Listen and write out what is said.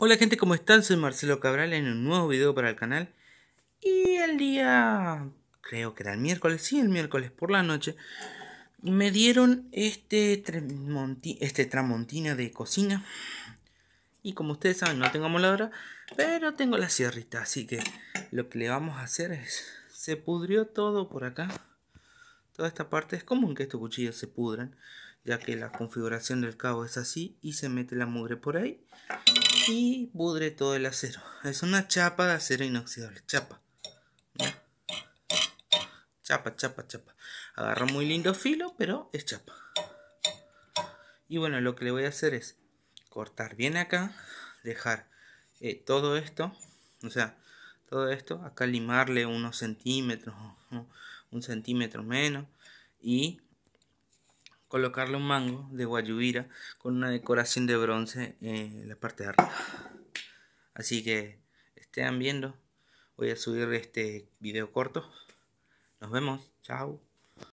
Hola gente, ¿cómo están? Soy Marcelo Cabral en un nuevo video para el canal Y el día... creo que era el miércoles, sí, el miércoles por la noche Me dieron este, este tramontina de cocina Y como ustedes saben, no tengo moladora Pero tengo la sierrita, así que lo que le vamos a hacer es... Se pudrió todo por acá Toda esta parte, es común que estos cuchillos se pudran ya que la configuración del cabo es así y se mete la mugre por ahí y pudre todo el acero. Es una chapa de acero inoxidable, chapa. Chapa, chapa, chapa. Agarra muy lindo filo, pero es chapa. Y bueno, lo que le voy a hacer es cortar bien acá, dejar eh, todo esto, o sea, todo esto, acá limarle unos centímetros, un centímetro menos y colocarle un mango de guayubira con una decoración de bronce en la parte de arriba. Así que estén viendo. Voy a subir este video corto. Nos vemos. Chao.